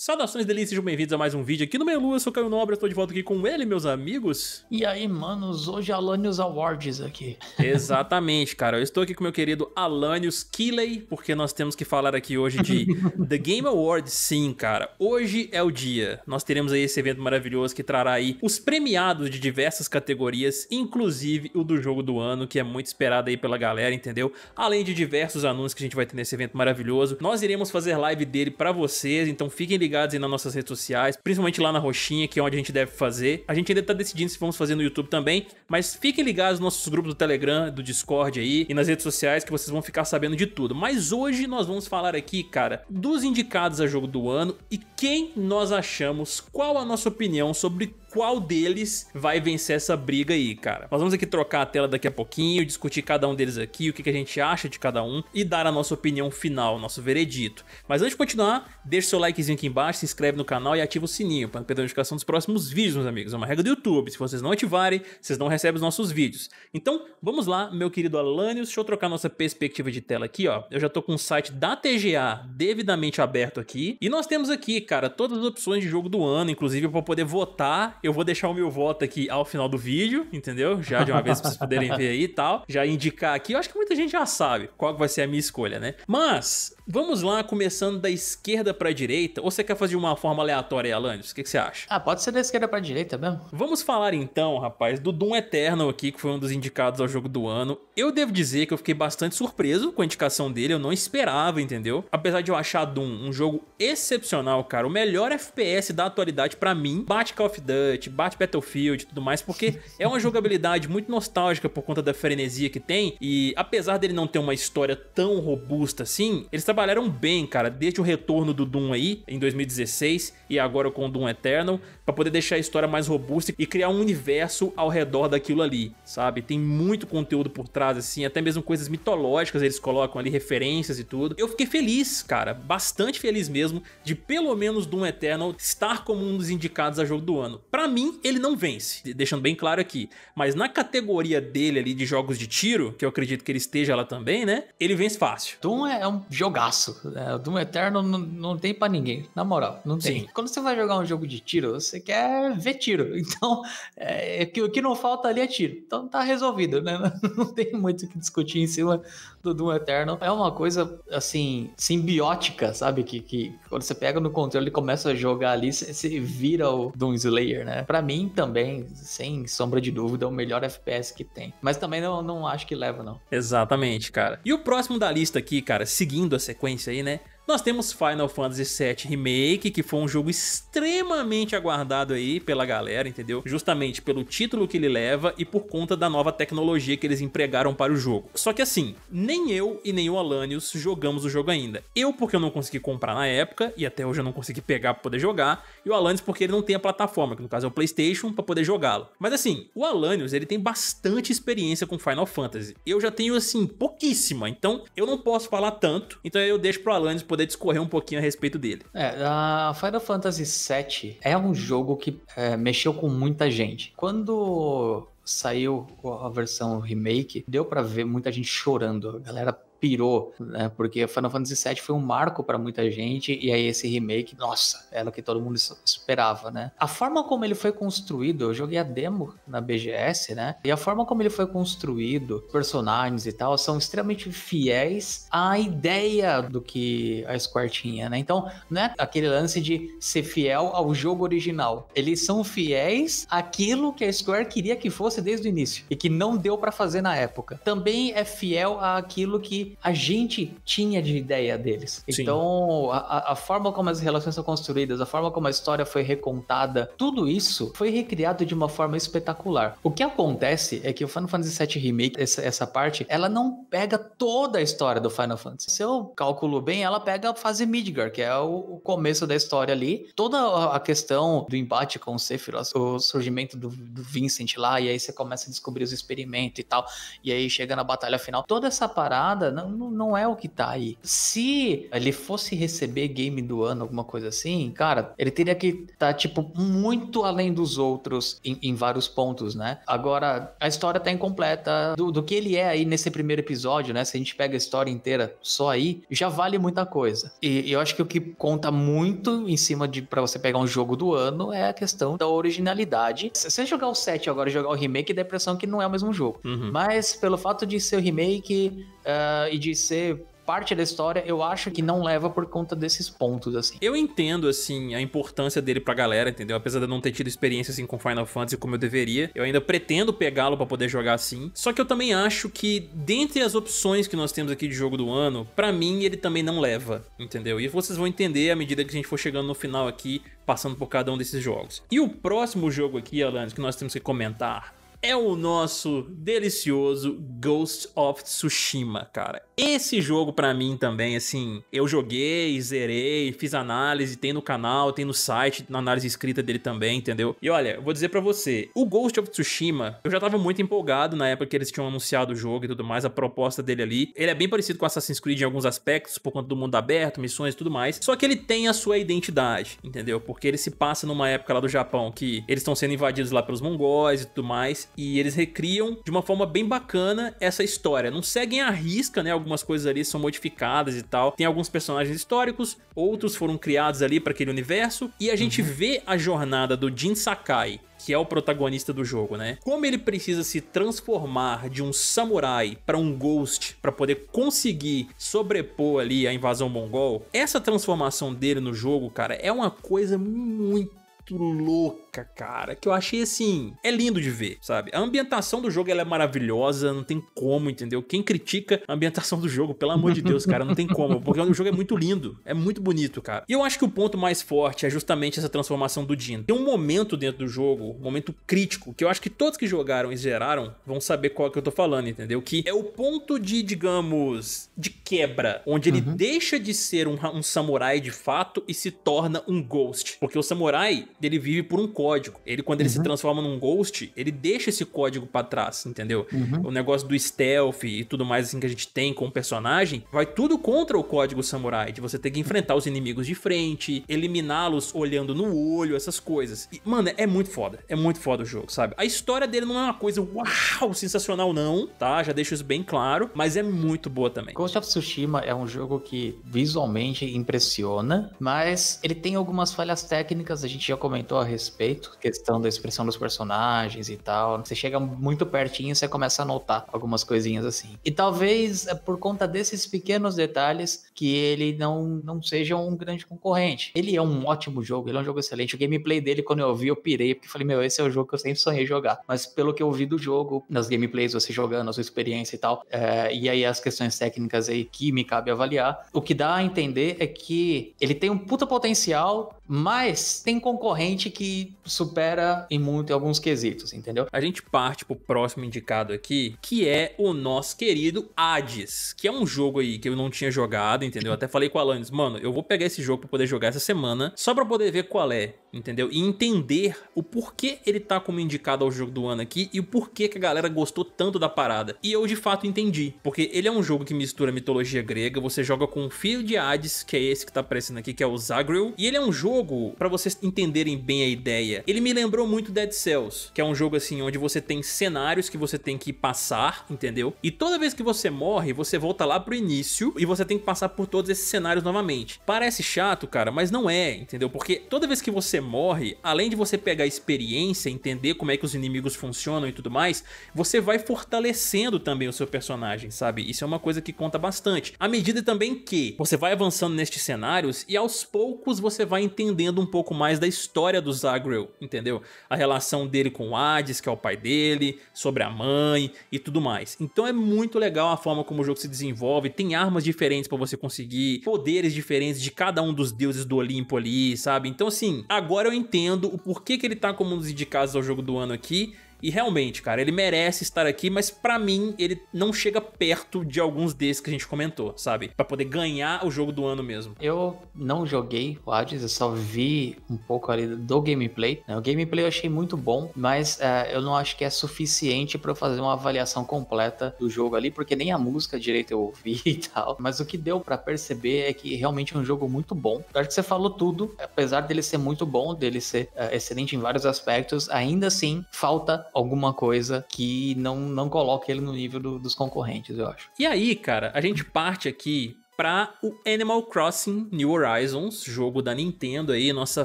Saudações delícias, sejam bem-vindos a mais um vídeo aqui no Meio Lua, eu sou Caio Nobre, estou de volta aqui com ele, meus amigos. E aí, manos, hoje Alanios Awards aqui. Exatamente, cara, eu estou aqui com meu querido Alanios Killey, porque nós temos que falar aqui hoje de The Game Awards, sim, cara. Hoje é o dia, nós teremos aí esse evento maravilhoso que trará aí os premiados de diversas categorias, inclusive o do jogo do ano, que é muito esperado aí pela galera, entendeu? Além de diversos anúncios que a gente vai ter nesse evento maravilhoso, nós iremos fazer live dele para vocês, então fiquem ligados ligados aí nas nossas redes sociais, principalmente lá na Roxinha, que é onde a gente deve fazer. A gente ainda tá decidindo se vamos fazer no YouTube também, mas fiquem ligados nos nossos grupos do Telegram, do Discord aí e nas redes sociais que vocês vão ficar sabendo de tudo. Mas hoje nós vamos falar aqui, cara, dos indicados a jogo do ano e quem nós achamos, qual a nossa opinião sobre qual deles vai vencer essa briga aí, cara. Nós vamos aqui trocar a tela daqui a pouquinho, discutir cada um deles aqui, o que, que a gente acha de cada um e dar a nossa opinião final, nosso veredito. Mas antes de continuar, deixa seu likezinho aqui embaixo embaixo, se inscreve no canal e ativa o sininho para não perder a notificação dos próximos vídeos, meus amigos. É uma regra do YouTube. Se vocês não ativarem, vocês não recebem os nossos vídeos. Então, vamos lá, meu querido Alanios. Deixa eu trocar nossa perspectiva de tela aqui, ó. Eu já tô com o site da TGA devidamente aberto aqui. E nós temos aqui, cara, todas as opções de jogo do ano, inclusive para poder votar. Eu vou deixar o meu voto aqui ao final do vídeo, entendeu? Já de uma vez pra vocês poderem ver aí e tal. Já indicar aqui. Eu acho que muita gente já sabe qual vai ser a minha escolha, né? Mas, Vamos lá, começando da esquerda para a direita, ou você quer fazer de uma forma aleatória, Alanis? O que, que, você acha? Ah, pode ser da esquerda para a direita mesmo. Vamos falar então, rapaz, do Doom Eternal aqui, que foi um dos indicados ao jogo do ano. Eu devo dizer que eu fiquei bastante surpreso com a indicação dele, eu não esperava, entendeu? Apesar de eu achar Doom um jogo excepcional, cara, o melhor FPS da atualidade para mim, bate Call of Duty, bate Battlefield e tudo mais, porque é uma jogabilidade muito nostálgica por conta da frenesia que tem, e apesar dele não ter uma história tão robusta assim, ele está trabalharam bem, cara, desde o retorno do Doom aí, em 2016, e agora com o Doom Eternal, para poder deixar a história mais robusta e criar um universo ao redor daquilo ali, sabe? Tem muito conteúdo por trás, assim, até mesmo coisas mitológicas eles colocam ali, referências e tudo. Eu fiquei feliz, cara, bastante feliz mesmo, de pelo menos Doom Eternal estar como um dos indicados a jogo do ano. Para mim, ele não vence, deixando bem claro aqui, mas na categoria dele ali de jogos de tiro, que eu acredito que ele esteja lá também, né? Ele vence fácil. Doom é, é um jogar fácil. É, Doom Eterno não, não tem para ninguém, na moral, não tem. Sim. Quando você vai jogar um jogo de tiro, você quer ver tiro. Então, é, o que não falta ali é tiro. Então tá resolvido, né? Não tem muito o que discutir em cima do Doom Eternal é uma coisa, assim, simbiótica, sabe? Que, que quando você pega no controle e começa a jogar ali, você vira o Doom Slayer, né? Pra mim também, sem sombra de dúvida, é o melhor FPS que tem. Mas também não, não acho que leva, não. Exatamente, cara. E o próximo da lista aqui, cara, seguindo a sequência aí, né? Nós temos Final Fantasy VII Remake, que foi um jogo extremamente aguardado aí pela galera, entendeu? Justamente pelo título que ele leva e por conta da nova tecnologia que eles empregaram para o jogo. Só que assim, nem eu e nem o Alanios jogamos o jogo ainda. Eu porque eu não consegui comprar na época, e até hoje eu não consegui pegar para poder jogar, e o Alanios porque ele não tem a plataforma, que no caso é o Playstation, para poder jogá-lo. Mas assim, o Alanios ele tem bastante experiência com Final Fantasy. Eu já tenho assim, pouquíssima, então eu não posso falar tanto, então eu deixo pro Alanios poder poder discorrer um pouquinho a respeito dele. É, a Final Fantasy VII é um jogo que é, mexeu com muita gente. Quando saiu a versão remake, deu para ver muita gente chorando. A galera pirou, né? Porque Final Fantasy VII foi um marco para muita gente e aí esse remake, nossa, era o que todo mundo esperava, né? A forma como ele foi construído, eu joguei a demo na BGS, né? E a forma como ele foi construído, personagens e tal, são extremamente fiéis à ideia do que a Square tinha, né? Então, não é aquele lance de ser fiel ao jogo original. Eles são fiéis àquilo que a Square queria que fosse desde o início e que não deu para fazer na época. Também é fiel àquilo que a gente tinha de ideia deles. Sim. Então, a, a, forma como as relações são construídas, a forma como a história foi recontada, tudo isso foi recriado de uma forma espetacular. O que acontece é que o Final Fantasy VII Remake, essa, essa parte, ela não pega toda a história do Final Fantasy. Se eu calculo bem, ela pega a fase Midgar, que é o, o começo da história ali. Toda a questão do embate com o Sephiroth, o surgimento do, do Vincent lá, e aí você começa a descobrir os experimentos e tal, e aí chega na batalha final. Toda essa parada não, não é o que tá aí. Se ele fosse receber game do ano, alguma coisa assim, cara, ele teria que tá, tipo, muito além dos outros em, em vários pontos, né? Agora, a história tá incompleta do, do que ele é aí nesse primeiro episódio, né? Se a gente pega a história inteira só aí, já vale muita coisa. E, e eu acho que o que conta muito em cima de para você pegar um jogo do ano é a questão da originalidade. Se você jogar o 7 agora e jogar o remake, dá a impressão que não é o mesmo jogo. Uhum. Mas pelo fato de ser o remake, Uh, e de ser parte da história, eu acho que não leva por conta desses pontos, assim. Eu entendo, assim, a importância dele pra galera, entendeu? Apesar de eu não ter tido experiência, assim, com Final Fantasy como eu deveria, eu ainda pretendo pegá-lo para poder jogar assim. Só que eu também acho que, dentre as opções que nós temos aqui de jogo do ano, para mim ele também não leva, entendeu? E vocês vão entender à medida que a gente for chegando no final aqui, passando por cada um desses jogos. E o próximo jogo aqui, Alanis, que nós temos que comentar é o nosso delicioso Ghost of Tsushima, cara. Esse jogo para mim também, assim, eu joguei, zerei, fiz análise, tem no canal, tem no site, na análise escrita dele também, entendeu? E olha, eu vou dizer para você, o Ghost of Tsushima, eu já tava muito empolgado na época que eles tinham anunciado o jogo e tudo mais, a proposta dele ali. Ele é bem parecido com Assassin's Creed em alguns aspectos, por conta do mundo aberto, missões e tudo mais, só que ele tem a sua identidade, entendeu? Porque ele se passa numa época lá do Japão que eles estão sendo invadidos lá pelos mongóis e tudo mais, e eles recriam de uma forma bem bacana essa história. Não seguem a risca, né? Algumas coisas ali são modificadas e tal. Tem alguns personagens históricos, outros foram criados ali para aquele universo e a gente uhum. vê a jornada do Jin Sakai que é o protagonista do jogo, né? Como ele precisa se transformar de um samurai para um ghost para poder conseguir sobrepor ali a invasão mongol. Essa transformação dele no jogo, cara, é uma coisa muito louca cara, que eu achei assim. É lindo de ver, sabe? A ambientação do jogo ela é maravilhosa, não tem como, entendeu? Quem critica a ambientação do jogo, pelo amor de Deus, cara, não tem como, porque o é jogo é muito lindo, é muito bonito, cara. E eu acho que o ponto mais forte é justamente essa transformação do Jin Tem um momento dentro do jogo, um momento crítico, que eu acho que todos que jogaram e zeraram vão saber qual é que eu tô falando, entendeu? Que é o ponto de, digamos, de quebra, onde ele uhum. deixa de ser um, um samurai de fato e se torna um ghost. Porque o samurai, ele vive por um corpo código. Ele, quando ele se uhum. transforma num ghost, ele deixa esse código para trás, entendeu? Uhum. O negócio do stealth e tudo mais assim que a gente tem com o personagem, vai tudo contra o código samurai, de você ter que enfrentar os inimigos de frente, eliminá-los olhando no olho, essas coisas. E, mano, é muito foda. É muito foda o jogo, sabe? A história dele não é uma coisa uau, sensacional não, tá? Já deixo isso bem claro, mas é muito boa também. Ghost of Tsushima é um jogo que visualmente impressiona, mas ele tem algumas falhas técnicas, a gente já comentou a respeito feito, questão da expressão dos personagens e tal. Você chega muito pertinho e você começa a notar algumas coisinhas assim. E talvez é por conta desses pequenos detalhes que ele não, não seja um grande concorrente. Ele é um ótimo jogo, ele é um jogo excelente. O gameplay dele, quando eu vi, eu pirei, porque falei, meu, esse é o jogo que eu sempre sonhei jogar. Mas pelo que eu vi do jogo, nas gameplays, você jogando, a sua experiência e tal, é, e aí as questões técnicas aí que me cabe avaliar, o que dá a entender é que ele tem um puta potencial, mas tem concorrente que supera em muito em alguns quesitos, entendeu? A gente parte pro próximo indicado aqui, que é o nosso querido Hades, que é um jogo aí que eu não tinha jogado, entendeu? Até falei com o Alanis, mano, eu vou pegar esse jogo para poder jogar essa semana, só para poder ver qual é entendeu? E entender o porquê ele tá como indicado ao jogo do ano aqui e o porquê que a galera gostou tanto da parada. E eu de fato entendi, porque ele é um jogo que mistura mitologia grega, você joga com o filho de Hades, que é esse que tá aparecendo aqui, que é o Zagreel, e ele é um jogo, para vocês entenderem bem a ideia, ele me lembrou muito Dead Cells, que é um jogo assim, onde você tem cenários que você tem que passar, entendeu? E toda vez que você morre, você volta lá pro início e você tem que passar por todos esses cenários novamente. Parece chato, cara, mas não é, entendeu? Porque toda vez que você você morre, além de você pegar experiência, entender como é que os inimigos funcionam e tudo mais, você vai fortalecendo também o seu personagem, sabe? Isso é uma coisa que conta bastante. À medida também que você vai avançando nestes cenários e aos poucos você vai entendendo um pouco mais da história do Zagrel, entendeu? A relação dele com o Hades, que é o pai dele, sobre a mãe e tudo mais. Então é muito legal a forma como o jogo se desenvolve, tem armas diferentes para você conseguir, poderes diferentes de cada um dos deuses do Olimpo ali, sabe? Então assim, agora agora eu entendo o porquê que ele tá como um dos indicados ao jogo do ano aqui e realmente, cara, ele merece estar aqui, mas para mim ele não chega perto de alguns desses que a gente comentou, sabe? Para poder ganhar o jogo do ano mesmo. Eu não joguei o Hades, eu só vi um pouco ali do gameplay. Né? O gameplay eu achei muito bom, mas é, eu não acho que é suficiente para eu fazer uma avaliação completa do jogo ali, porque nem a música direito eu ouvi e tal. Mas o que deu para perceber é que realmente é um jogo muito bom. acho que você falou tudo, apesar dele ser muito bom, dele ser é, excelente em vários aspectos, ainda assim falta alguma coisa que não, não coloque ele no nível do, dos concorrentes, eu acho. E aí, cara, a gente parte aqui para o Animal Crossing New Horizons, jogo da Nintendo aí, nossa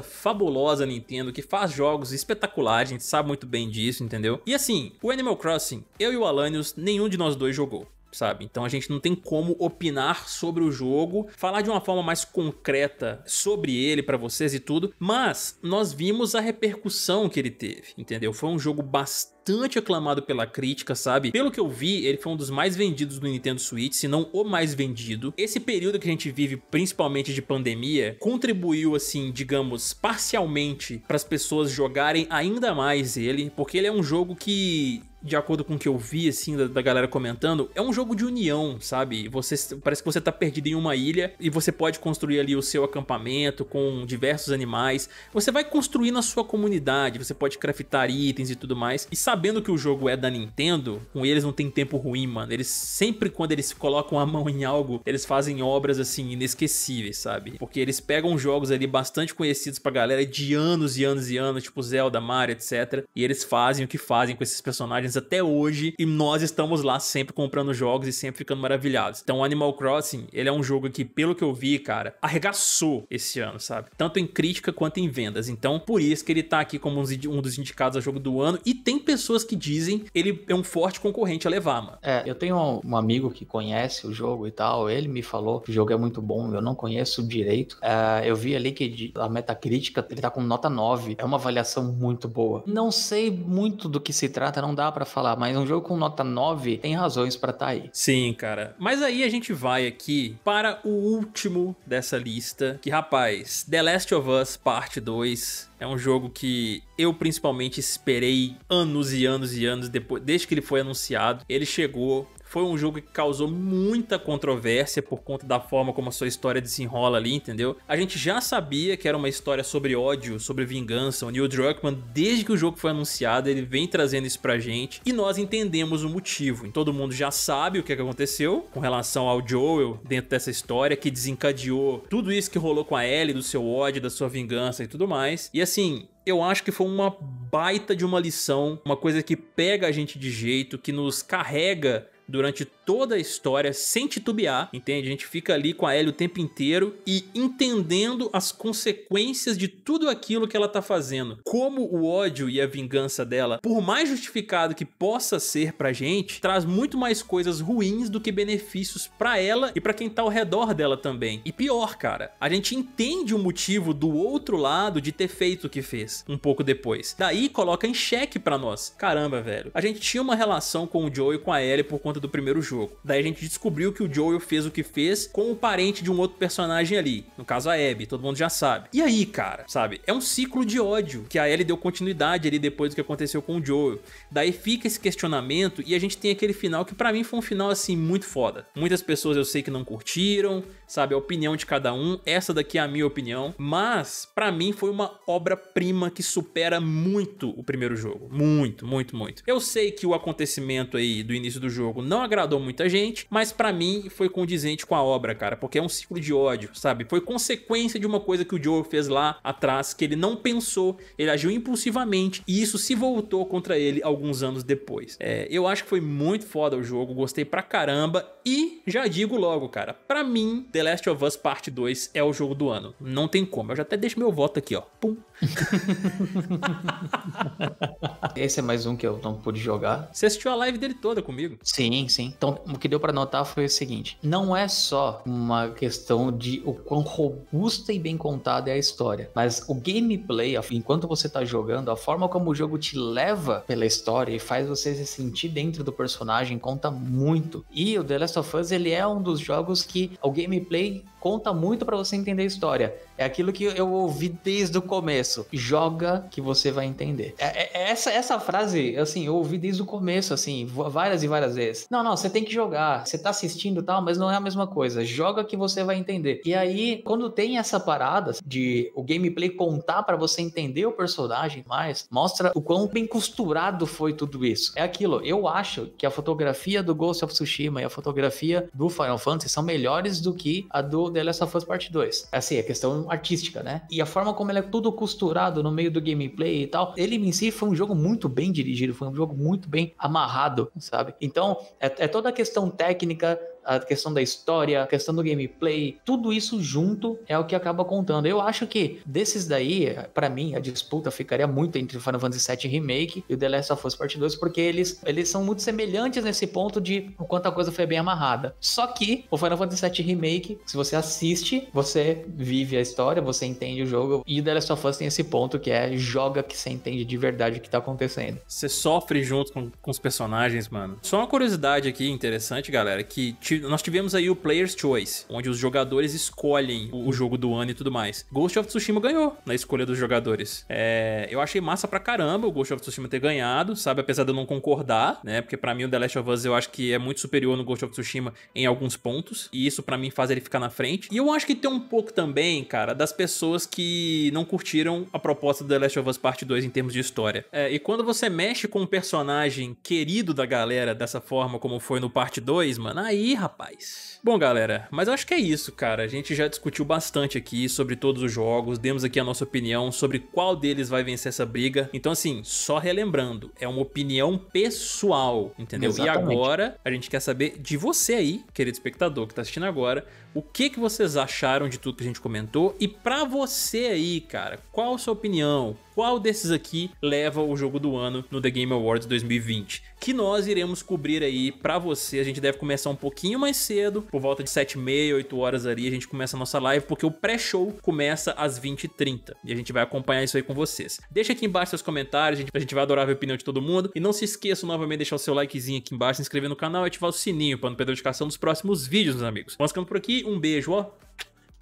fabulosa Nintendo que faz jogos espetaculares, a gente sabe muito bem disso, entendeu? E assim, o Animal Crossing, eu e o Alanios, nenhum de nós dois jogou sabe? Então a gente não tem como opinar sobre o jogo, falar de uma forma mais concreta sobre ele para vocês e tudo, mas nós vimos a repercussão que ele teve, entendeu? Foi um jogo bastante bastante aclamado pela crítica, sabe? Pelo que eu vi, ele foi um dos mais vendidos do Nintendo Switch, se não o mais vendido. Esse período que a gente vive, principalmente de pandemia, contribuiu assim, digamos, parcialmente para as pessoas jogarem ainda mais ele, porque ele é um jogo que de acordo com o que eu vi, assim, da, da galera comentando, é um jogo de união, sabe? Você, parece que você tá perdido em uma ilha e você pode construir ali o seu acampamento com diversos animais. Você vai construir na sua comunidade, você pode craftar itens e tudo mais. E sabendo que o jogo é da Nintendo, com eles não tem tempo ruim, mano. Eles sempre, quando eles colocam a mão em algo, eles fazem obras, assim, inesquecíveis, sabe? Porque eles pegam jogos ali bastante conhecidos pra galera de anos e anos e anos, tipo Zelda, Mario, etc. E eles fazem o que fazem com esses personagens até hoje e nós estamos lá sempre comprando jogos e sempre ficando maravilhados. Então, Animal Crossing, ele é um jogo que, pelo que eu vi, cara, arregaçou esse ano, sabe? Tanto em crítica quanto em vendas. Então, por isso que ele tá aqui como um dos indicados a jogo do ano. E tem pessoas que dizem ele é um forte concorrente a levar, mano. É, eu tenho um amigo que conhece o jogo e tal. Ele me falou que o jogo é muito bom. Eu não conheço direito. É, eu vi ali que a Metacritica ele tá com nota 9. É uma avaliação muito boa. Não sei muito do que se trata, não dá para para falar, mas um jogo com nota 9 tem razões para estar tá aí. Sim, cara. Mas aí a gente vai aqui para o último dessa lista, que rapaz, The Last of Us Parte 2 é um jogo que eu principalmente esperei anos e anos e anos depois, desde que ele foi anunciado. Ele chegou, foi um jogo que causou muita controvérsia por conta da forma como a sua história desenrola ali, entendeu? A gente já sabia que era uma história sobre ódio, sobre vingança. O Neil Druckmann, desde que o jogo foi anunciado, ele vem trazendo isso pra gente e nós entendemos o motivo. Todo mundo já sabe o que, é que aconteceu com relação ao Joel dentro dessa história que desencadeou tudo isso que rolou com a Ellie, do seu ódio, da sua vingança e tudo mais. E assim, eu acho que foi uma baita de uma lição, uma coisa que pega a gente de jeito, que nos carrega durante toda a história sem titubear, entende? A gente fica ali com a Ellie o tempo inteiro e entendendo as consequências de tudo aquilo que ela tá fazendo. Como o ódio e a vingança dela, por mais justificado que possa ser pra gente, traz muito mais coisas ruins do que benefícios para ela e para quem tá ao redor dela também. E pior, cara, a gente entende o motivo do outro lado de ter feito o que fez um pouco depois. Daí coloca em xeque para nós. Caramba, velho. A gente tinha uma relação com o Joe e com a Ellie por conta conta do primeiro jogo. Daí a gente descobriu que o Joel fez o que fez com o parente de um outro personagem ali, no caso a Abby, todo mundo já sabe. E aí, cara, sabe? É um ciclo de ódio que a Ellie deu continuidade ali depois do que aconteceu com o Joel. Daí fica esse questionamento e a gente tem aquele final que para mim foi um final assim muito foda. Muitas pessoas eu sei que não curtiram, sabe? A opinião de cada um. Essa daqui é a minha opinião. Mas, para mim, foi uma obra-prima que supera muito o primeiro jogo. Muito, muito, muito. Eu sei que o acontecimento aí do início do jogo não agradou muita gente, mas para mim foi condizente com a obra, cara, porque é um ciclo de ódio, sabe? Foi consequência de uma coisa que o Joel fez lá atrás, que ele não pensou, ele agiu impulsivamente e isso se voltou contra ele alguns anos depois. É, eu acho que foi muito foda o jogo, gostei pra caramba e já digo logo, cara, para mim, The The Last of Us Parte 2 é o jogo do ano. Não tem como. Eu já até deixo meu voto aqui, ó. Pum, Esse é mais um que eu não pude jogar. Você assistiu a live dele toda comigo? Sim, sim. Então, o que deu para notar foi o seguinte: não é só uma questão de o quão robusta e bem contada é a história, mas o gameplay, enquanto você tá jogando, a forma como o jogo te leva pela história e faz você se sentir dentro do personagem conta muito. E o The Last of Us, ele é um dos jogos que o gameplay conta muito para você entender a história. É aquilo que eu ouvi desde o começo Joga que você vai entender. É, é, é, essa, essa frase, assim, eu ouvi desde o começo, assim, várias e várias vezes. Não, não, você tem que jogar. Você tá assistindo e tal, mas não é a mesma coisa. Joga que você vai entender. E aí, quando tem essa parada de o gameplay contar para você entender o personagem mais, mostra o quão bem costurado foi tudo isso. É aquilo, eu acho que a fotografia do Ghost of Tsushima e a fotografia do Final Fantasy são melhores do que a do The Last of Us Part 2. Assim, a é questão artística, né? E a forma como ela é tudo costurado costurado no meio do gameplay e tal. Ele em si foi um jogo muito bem dirigido, foi um jogo muito bem amarrado, sabe? Então, é, é toda a questão técnica a questão da história, a questão do gameplay, tudo isso junto é o que acaba contando. Eu acho que desses daí, para mim, a disputa ficaria muito entre Final Fantasy VII Remake e o The Last of Us Part 2, porque eles, eles são muito semelhantes nesse ponto de o quanto a coisa foi bem amarrada. Só que o Final Fantasy VII Remake, se você assiste, você vive a história, você entende o jogo, e o The Last of Us tem esse ponto que é joga que você entende de verdade o que tá acontecendo. Você sofre junto com, com os personagens, mano. Só uma curiosidade aqui interessante, galera, que tipo, nós tivemos aí o Player's Choice, onde os jogadores escolhem o, o jogo do ano e tudo mais. Ghost of Tsushima ganhou na escolha dos jogadores. É, eu achei massa pra caramba o Ghost of Tsushima ter ganhado, sabe? Apesar de eu não concordar, né? Porque para mim o The Last of Us eu acho que é muito superior no Ghost of Tsushima em alguns pontos. E isso para mim faz ele ficar na frente. E eu acho que tem um pouco também, cara, das pessoas que não curtiram a proposta do The Last of Us Parte 2 em termos de história. É, e quando você mexe com um personagem querido da galera dessa forma, como foi no Parte 2, mano, aí, rapaz? Bom, galera, mas acho que é isso, cara. A gente já discutiu bastante aqui sobre todos os jogos, demos aqui a nossa opinião sobre qual deles vai vencer essa briga. Então, assim, só relembrando, é uma opinião pessoal, entendeu? Exatamente. E agora a gente quer saber de você aí, querido espectador que tá assistindo agora, o que, que vocês acharam de tudo que a gente comentou e para você aí, cara, qual a sua opinião? Qual desses aqui leva o jogo do ano no The Game Awards 2020? Que nós iremos cobrir aí para você. A gente deve começar um pouquinho mais cedo, por volta de 7 e meia, 8 horas ali, a gente começa a nossa live, porque o pré-show começa às 20h30 e a gente vai acompanhar isso aí com vocês. Deixa aqui embaixo seus comentários, a gente, a gente vai adorar ver a opinião de todo mundo. E não se esqueça novamente de deixar o seu likezinho aqui embaixo, se inscrever no canal e ativar o sininho para não perder a notificação dos próximos vídeos, meus amigos. Vamos ficando por aqui um beijo, ó.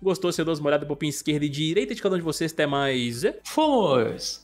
Gostou, seu doce morada, popinha esquerda e direita de cada um de vocês. Até mais. Fomos!